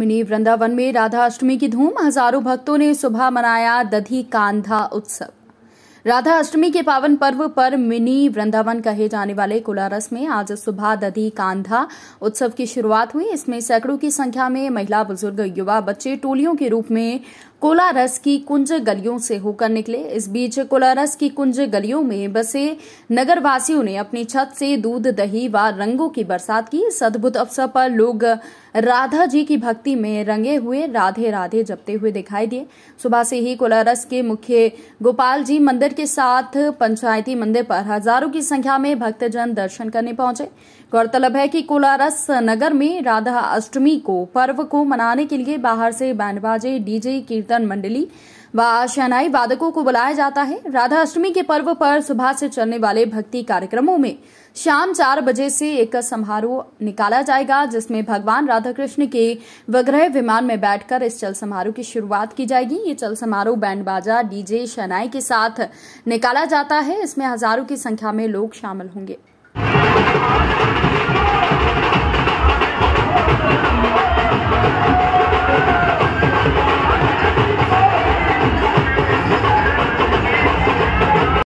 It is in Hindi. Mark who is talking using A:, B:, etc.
A: मिनी वृंदावन में राधा अष्टमी की धूम हजारों भक्तों ने सुबह मनाया दधी कांधा उत्सव राधा अष्टमी के पावन पर्व पर मिनी वृंदावन कहे जाने वाले कुलारस में आज सुबह दधी कांधा उत्सव की शुरुआत हुई इसमें सैकड़ों की संख्या में महिला बुजुर्ग युवा बच्चे टोलियों के रूप में कोलारस की कुंज गलियों से होकर निकले इस बीच कोलारस की कुंज गलियों में बसे नगरवासियों ने अपनी छत से दूध दही व रंगों की बरसात की इस अद्भुत अवसर पर लोग राधा जी की भक्ति में रंगे हुए राधे राधे जपते हुए दिखाई दिए सुबह से ही कोलारस के मुख्य गोपाल जी मंदिर के साथ पंचायती मंदिर पर हजारों की संख्या में भक्तजन दर्शन करने पहुंचे गौरतलब है कि कोलारस नगर में राधा अष्टमी को पर्व को मनाने के लिए बाहर से बैंडबाजे डीजे कीर्तन कीर्तन मंडली व शहनाई वादकों को बुलाया जाता है राधा अष्टमी के पर्व पर सुबह से चलने वाले भक्ति कार्यक्रमों में शाम चार बजे से एक समारोह निकाला जाएगा जिसमें भगवान राधा कृष्ण के वग्रह विमान में बैठकर इस चल समारोह की शुरुआत की जाएगी ये चल समारोह बैंड बाजा डीजे शहनाई के साथ निकाला जाता है इसमें हजारों की संख्या में लोग शामिल होंगे